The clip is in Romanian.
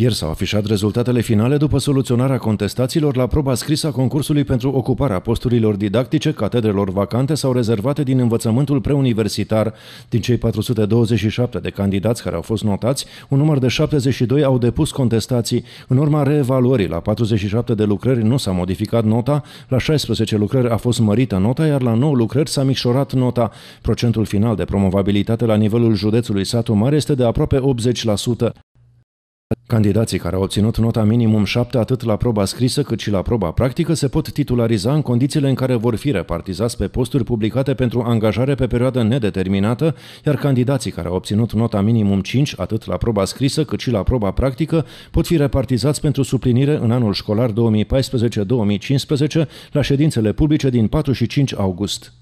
Ieri s-au afișat rezultatele finale după soluționarea contestațiilor la proba scrisă a concursului pentru ocuparea posturilor didactice, catedrelor vacante sau rezervate din învățământul preuniversitar. Din cei 427 de candidați care au fost notați, un număr de 72 au depus contestații. În urma reevaluării, la 47 de lucrări nu s-a modificat nota, la 16 lucrări a fost mărită nota, iar la 9 lucrări s-a micșorat nota. Procentul final de promovabilitate la nivelul județului Satu Mare este de aproape 80%. Candidații care au obținut nota minimum 7 atât la proba scrisă cât și la proba practică se pot titulariza în condițiile în care vor fi repartizați pe posturi publicate pentru angajare pe perioadă nedeterminată, iar candidații care au obținut nota minimum 5 atât la proba scrisă cât și la proba practică pot fi repartizați pentru suplinire în anul școlar 2014-2015 la ședințele publice din 4 și 5 august.